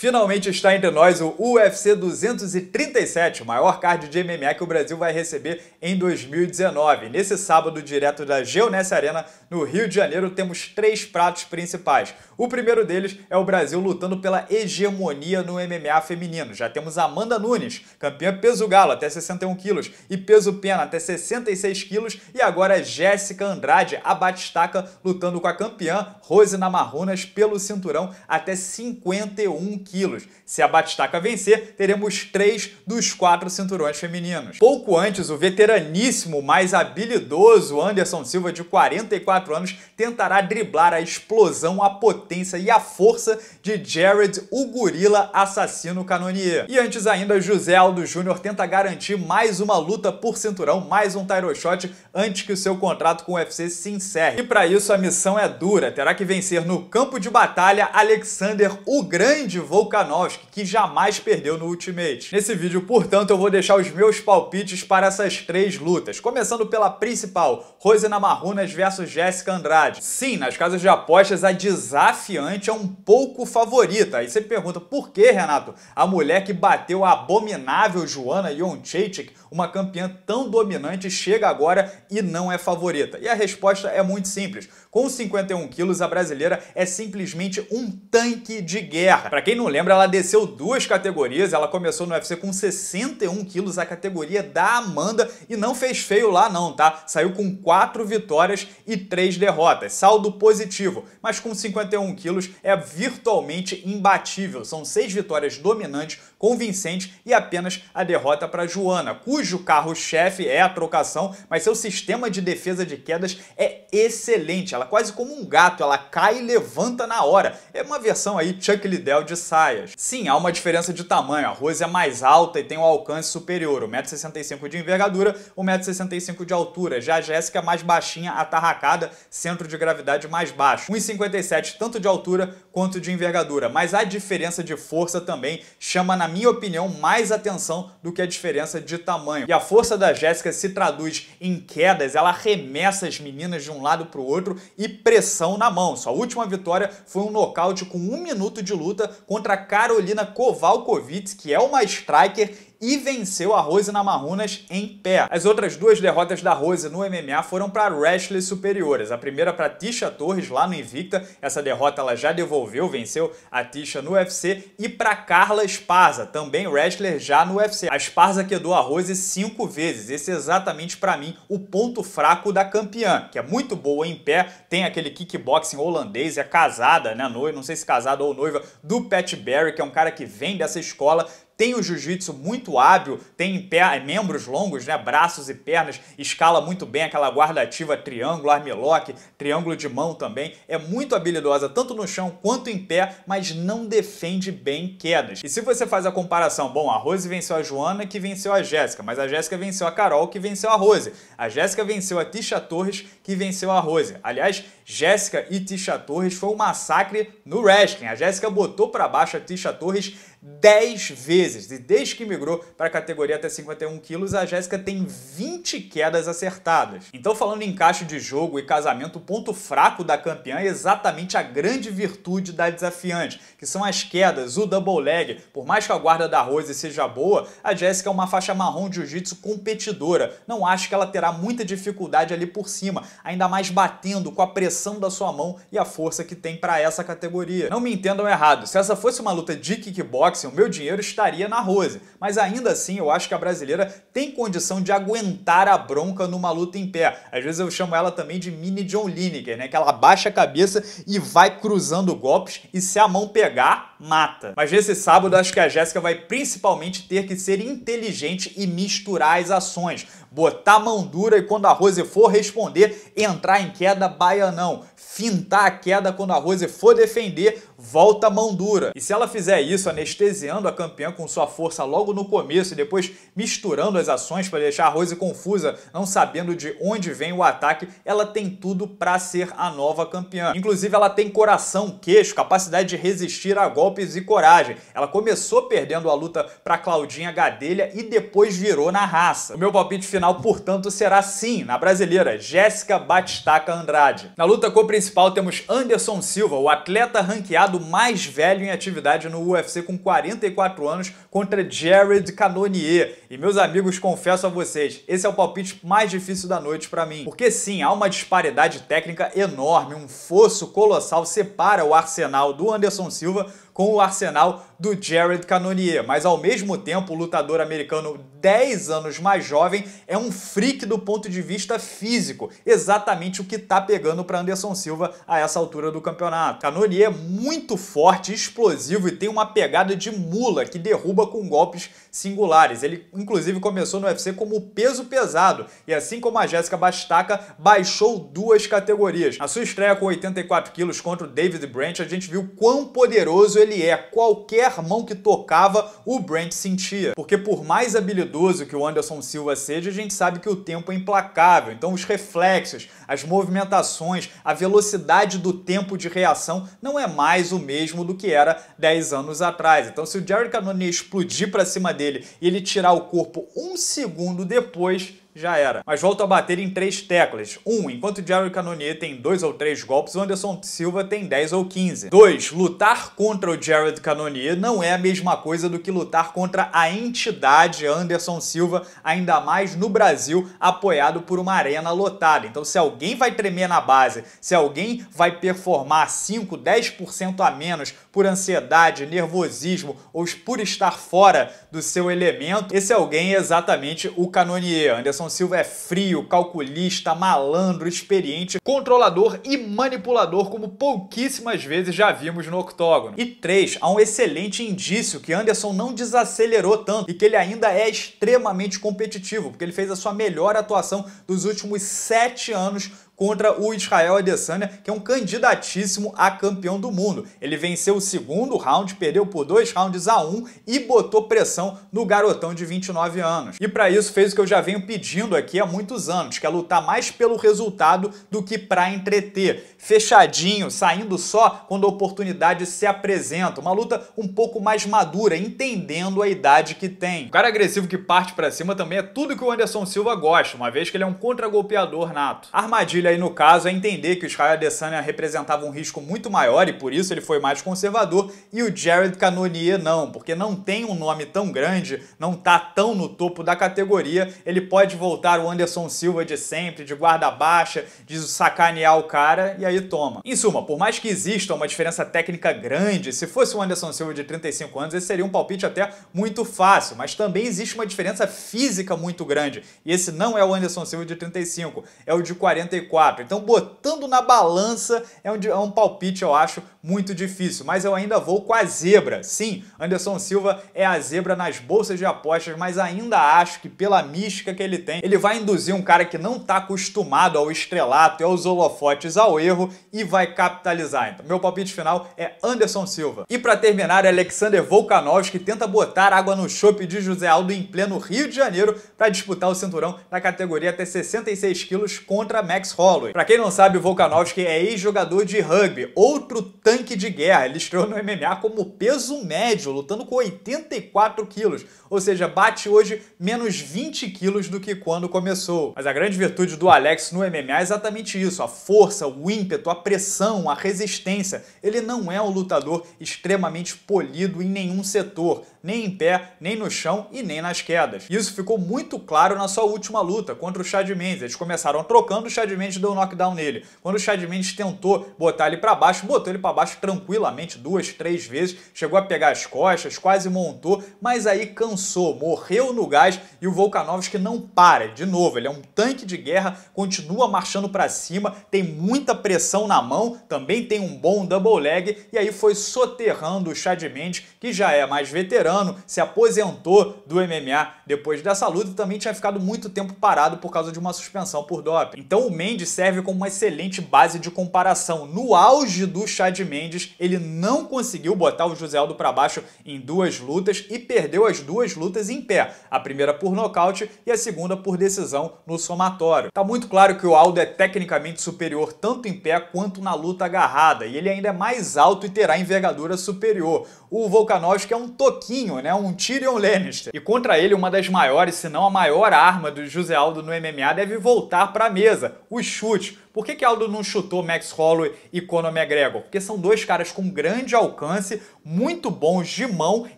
Finalmente está entre nós o UFC 237, o maior card de MMA que o Brasil vai receber em 2019. Nesse sábado, direto da Geoness Arena, no Rio de Janeiro, temos três pratos principais. O primeiro deles é o Brasil lutando pela hegemonia no MMA feminino. Já temos Amanda Nunes, campeã peso galo até 61 quilos e peso pena até 66 quilos e agora é Jéssica Andrade, a batistaca, lutando com a campeã Rose Namarunas pelo cinturão até 51 quilos quilos. Se a Batistaca vencer, teremos três dos quatro cinturões femininos. Pouco antes, o veteraníssimo, mais habilidoso Anderson Silva, de 44 anos, tentará driblar a explosão, a potência e a força de Jared, o gorila assassino canonier. E antes ainda, José Aldo Júnior tenta garantir mais uma luta por cinturão, mais um title shot, antes que o seu contrato com o UFC se encerre. E para isso, a missão é dura. Terá que vencer no campo de batalha Alexander, o grande Volkanovski, que jamais perdeu no Ultimate. Nesse vídeo, portanto, eu vou deixar os meus palpites para essas três lutas, começando pela principal, Rose Namarrunas versus Jéssica Andrade. Sim, nas casas de apostas, a desafiante é um pouco favorita. Aí você pergunta, por que, Renato, a mulher que bateu a abominável Joana Jonchechik, uma campeã tão dominante, chega agora e não é favorita? E a resposta é muito simples. Com 51 quilos, a brasileira é simplesmente um tanque de guerra. Para quem não não lembra, ela desceu duas categorias. Ela começou no UFC com 61 quilos, a categoria da Amanda, e não fez feio lá, não, tá? Saiu com quatro vitórias e três derrotas. Saldo positivo, mas com 51 quilos é virtualmente imbatível. São seis vitórias dominantes, convincentes e apenas a derrota para Joana, cujo carro-chefe é a trocação, mas seu sistema de defesa de quedas é excelente. Ela é quase como um gato, ela cai e levanta na hora. É uma versão aí Chuck Liddell de saias. Sim, há uma diferença de tamanho, a Rose é mais alta e tem um alcance superior, 1,65m de envergadura, 1,65m de altura, já a Jéssica é mais baixinha, atarracada, centro de gravidade mais baixo, 1,57m tanto de altura quanto de envergadura, mas a diferença de força também chama, na minha opinião, mais atenção do que a diferença de tamanho. E a força da Jéssica se traduz em quedas, ela arremessa as meninas de um lado para o outro e pressão na mão. Sua última vitória foi um nocaute com um minuto de luta contra contra Carolina Kovalkovic, que é uma striker e venceu a Rose Namarunas em pé. As outras duas derrotas da Rose no MMA foram para wrestlers superiores. A primeira para Tisha Torres lá no Invicta, essa derrota ela já devolveu, venceu a Tisha no UFC e para Carla Esparza, também wrestler já no UFC. A Esparza quedou a Rose cinco vezes. Esse é exatamente para mim o ponto fraco da campeã, que é muito boa em pé, tem aquele kickboxing holandês, é casada, né, noiva, não sei se casada ou noiva do Pat Barry, que é um cara que vem dessa escola tem o jiu-jitsu muito hábil, tem membros longos, né, braços e pernas, escala muito bem aquela guarda ativa triângulo, armlock, triângulo de mão também, é muito habilidosa tanto no chão quanto em pé, mas não defende bem quedas. E se você faz a comparação, bom, a Rose venceu a Joana que venceu a Jéssica, mas a Jéssica venceu a Carol que venceu a Rose, a Jéssica venceu a Tisha Torres que venceu a Rose. Aliás, Jéssica e Tisha Torres foi um massacre no wrestling, a Jéssica botou para baixo a Tisha Torres 10 vezes meses. E desde que migrou para a categoria até 51 quilos, a Jéssica tem 20 quedas acertadas. Então, falando em encaixe de jogo e casamento, o ponto fraco da campeã é exatamente a grande virtude da desafiante, que são as quedas, o double leg. Por mais que a guarda da Rose seja boa, a Jéssica é uma faixa marrom de jiu-jitsu competidora. Não acho que ela terá muita dificuldade ali por cima, ainda mais batendo com a pressão da sua mão e a força que tem para essa categoria. Não me entendam errado, se essa fosse uma luta de kickboxing, o meu dinheiro estaria na Rose. Mas ainda assim, eu acho que a brasileira tem condição de aguentar a bronca numa luta em pé. Às vezes eu chamo ela também de mini John Lineker, né? Que ela baixa a cabeça e vai cruzando golpes e se a mão pegar, mata. Mas nesse sábado, acho que a Jéssica vai principalmente ter que ser inteligente e misturar as ações. Botar mão dura e quando a Rose for responder, entrar em queda baianão. Fintar a queda quando a Rose for defender, volta mão dura. E se ela fizer isso, anestesiando a campeã com sua força logo no começo e depois misturando as ações para deixar a Rose confusa, não sabendo de onde vem o ataque, ela tem tudo para ser a nova campeã. Inclusive, ela tem coração, queixo, capacidade de resistir a golpes e coragem. Ela começou perdendo a luta para Claudinha Gadelha e depois virou na raça. O meu palpite final, portanto, será sim, na brasileira, Jéssica Batistaca Andrade. Na luta co-principal temos Anderson Silva, o atleta ranqueado mais velho em atividade no UFC com 44 anos, contra Jared Cannonier. E meus amigos, confesso a vocês, esse é o palpite mais difícil da noite para mim. Porque sim, há uma disparidade técnica enorme, um fosso colossal separa o arsenal do Anderson Silva com o arsenal do Jared Cannonier, mas ao mesmo tempo o lutador americano 10 anos mais jovem é um freak do ponto de vista físico, exatamente o que tá pegando para Anderson Silva a essa altura do campeonato. Cannonier é muito forte, explosivo e tem uma pegada de mula que derruba com golpes singulares. Ele inclusive começou no UFC como peso pesado e assim como a Jéssica Bastaca baixou duas categorias. Na sua estreia com 84 quilos contra o David Branch, a gente viu quão poderoso ele ele é, qualquer mão que tocava, o Brent sentia. Porque por mais habilidoso que o Anderson Silva seja, a gente sabe que o tempo é implacável. Então os reflexos, as movimentações, a velocidade do tempo de reação não é mais o mesmo do que era 10 anos atrás. Então se o Jerry Cannonier explodir para cima dele e ele tirar o corpo um segundo depois, já era. Mas volto a bater em três teclas. Um, enquanto Jerry Cannonier tem dois ou três golpes, o Anderson Silva tem 10 ou 15. 2. Lutar contra o Jared Cannonier não é a mesma coisa do que lutar contra a entidade Anderson Silva, ainda mais no Brasil, apoiado por uma arena lotada. Então, se alguém vai tremer na base, se alguém vai performar 5, 10% a menos por ansiedade, nervosismo ou por estar fora do seu elemento, esse alguém é exatamente o Cannonier. Anderson Anderson Silva é frio, calculista, malandro, experiente, controlador e manipulador como pouquíssimas vezes já vimos no octógono. E três Há um excelente indício que Anderson não desacelerou tanto e que ele ainda é extremamente competitivo, porque ele fez a sua melhor atuação dos últimos sete anos contra o Israel Adesanya, que é um candidatíssimo a campeão do mundo. Ele venceu o segundo round, perdeu por dois rounds a um e botou pressão no garotão de 29 anos. E para isso fez o que eu já venho pedindo aqui há muitos anos, que é lutar mais pelo resultado do que para entreter. Fechadinho, saindo só quando a oportunidade se apresenta. Uma luta um pouco mais madura, entendendo a idade que tem. O cara agressivo que parte para cima também é tudo que o Anderson Silva gosta, uma vez que ele é um contragolpeador nato. Armadilha aí no caso é entender que o Israel Adesanya representava um risco muito maior e por isso ele foi mais conservador e o Jared Cannonier não, porque não tem um nome tão grande, não tá tão no topo da categoria, ele pode voltar o Anderson Silva de sempre, de guarda baixa, de sacanear o cara e aí toma. Em suma, por mais que exista uma diferença técnica grande, se fosse o Anderson Silva de 35 anos, esse seria um palpite até muito fácil, mas também existe uma diferença física muito grande e esse não é o Anderson Silva de 35, é o de 44 4. Então, botando na balança é um, é um palpite, eu acho, muito difícil. Mas eu ainda vou com a zebra. Sim, Anderson Silva é a zebra nas bolsas de apostas, mas ainda acho que pela mística que ele tem, ele vai induzir um cara que não está acostumado ao estrelato e aos holofotes ao erro e vai capitalizar. Então, meu palpite final é Anderson Silva. E para terminar, é Alexander Volkanovski tenta botar água no chope de José Aldo em pleno Rio de Janeiro para disputar o cinturão na categoria até 66 quilos contra Max Holloway. Holloway. Pra quem não sabe, o Volkanovski é ex-jogador de rugby, outro tanque de guerra. Ele estreou no MMA como peso médio, lutando com 84 quilos, ou seja, bate hoje menos 20 quilos do que quando começou. Mas a grande virtude do Alex no MMA é exatamente isso, a força, o ímpeto, a pressão, a resistência. Ele não é um lutador extremamente polido em nenhum setor, nem em pé, nem no chão e nem nas quedas. Isso ficou muito claro na sua última luta contra o Chad Mendes. Eles começaram trocando, o Chad Mendes deu um knockdown nele. Quando o Chad Mendes tentou botar ele para baixo, botou ele para baixo tranquilamente duas, três vezes, chegou a pegar as costas, quase montou, mas aí cansou, morreu no gás e o Volkanovski não para. De novo, ele é um tanque de guerra, continua marchando para cima, tem muita pressão na mão, também tem um bom double leg e aí foi soterrando o Chad Mendes, que já é mais veterano veterano, se aposentou do MMA depois dessa luta e também tinha ficado muito tempo parado por causa de uma suspensão por doping. Então o Mendes serve como uma excelente base de comparação. No auge do Chad Mendes, ele não conseguiu botar o José Aldo para baixo em duas lutas e perdeu as duas lutas em pé. A primeira por nocaute e a segunda por decisão no somatório. Tá muito claro que o Aldo é tecnicamente superior tanto em pé quanto na luta agarrada e ele ainda é mais alto e terá envergadura superior. O Volkanovski é um toquinho pequenininho, né? Um Tyrion Lannister. E contra ele, uma das maiores, se não a maior arma do José Aldo no MMA deve voltar para a mesa, os chutes. Por que, que Aldo não chutou Max Holloway e Conor McGregor? Porque são dois caras com grande alcance, muito bons de mão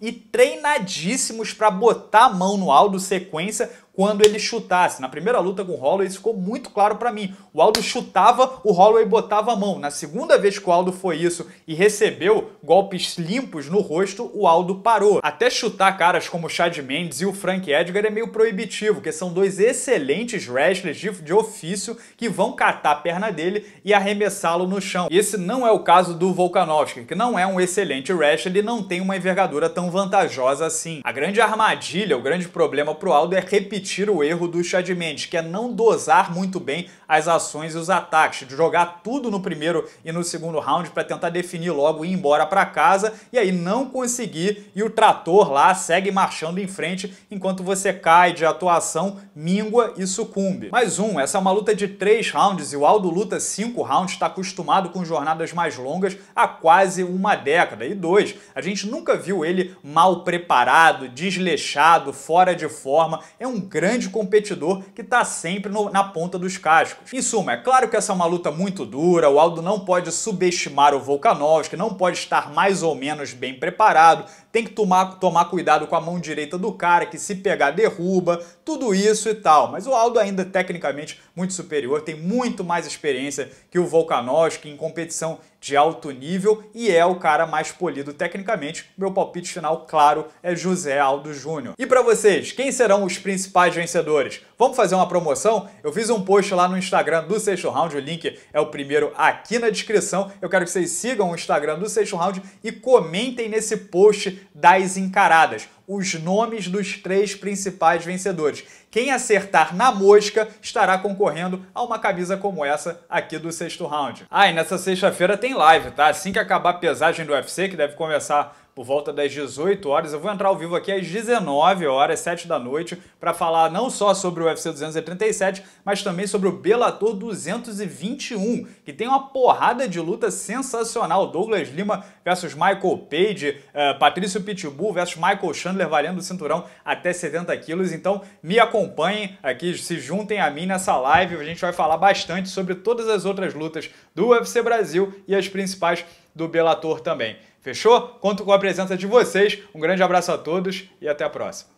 e treinadíssimos para botar a mão no Aldo sequência quando ele chutasse. Na primeira luta com o Holloway, isso ficou muito claro para mim. O Aldo chutava, o Holloway botava a mão. Na segunda vez que o Aldo foi isso e recebeu golpes limpos no rosto, o Aldo parou. Até chutar caras como o Chad Mendes e o Frank Edgar é meio proibitivo, porque são dois excelentes wrestlers de, de ofício que vão catar a perna dele e arremessá-lo no chão. E esse não é o caso do Volkanovski, que não é um excelente wrestler e não tem uma envergadura tão vantajosa assim. A grande armadilha, o grande problema pro Aldo é repetir repetir o erro do Chad Mendes, que é não dosar muito bem as ações e os ataques, de jogar tudo no primeiro e no segundo round para tentar definir logo e ir embora para casa, e aí não conseguir, e o trator lá segue marchando em frente enquanto você cai de atuação, mingua e sucumbe. Mais um, essa é uma luta de três rounds e o Aldo luta cinco rounds, está acostumado com jornadas mais longas há quase uma década. E dois, a gente nunca viu ele mal preparado, desleixado, fora de forma, é um grande competidor que está sempre no, na ponta dos cascos. Em suma, é claro que essa é uma luta muito dura, o Aldo não pode subestimar o Volkanovski, não pode estar mais ou menos bem preparado, tem que tomar, tomar cuidado com a mão direita do cara, que se pegar derruba, tudo isso e tal. Mas o Aldo ainda tecnicamente muito superior, tem muito mais experiência que o Volkanovski em competição de alto nível e é o cara mais polido tecnicamente. Meu palpite final, claro, é José Aldo Júnior. E para vocês, quem serão os principais vencedores? Vamos fazer uma promoção? Eu fiz um post lá no Instagram do Sexto Round, o link é o primeiro aqui na descrição. Eu quero que vocês sigam o Instagram do Sexto Round e comentem nesse post das encaradas, os nomes dos três principais vencedores. Quem acertar na mosca estará concorrendo a uma camisa como essa aqui do sexto round. Ah, e nessa sexta-feira tem live, tá? Assim que acabar a pesagem do UFC, que deve começar por volta das 18 horas. Eu vou entrar ao vivo aqui às 19 horas, 7 da noite, para falar não só sobre o UFC 237, mas também sobre o Bellator 221, que tem uma porrada de luta sensacional. Douglas Lima versus Michael Page, uh, Patrício Pitbull versus Michael Chandler valendo o cinturão até 70 quilos. Então me acompanhem aqui, se juntem a mim nessa live. A gente vai falar bastante sobre todas as outras lutas do UFC Brasil e as principais do Bellator também. Fechou? Conto com a presença de vocês. Um grande abraço a todos e até a próxima.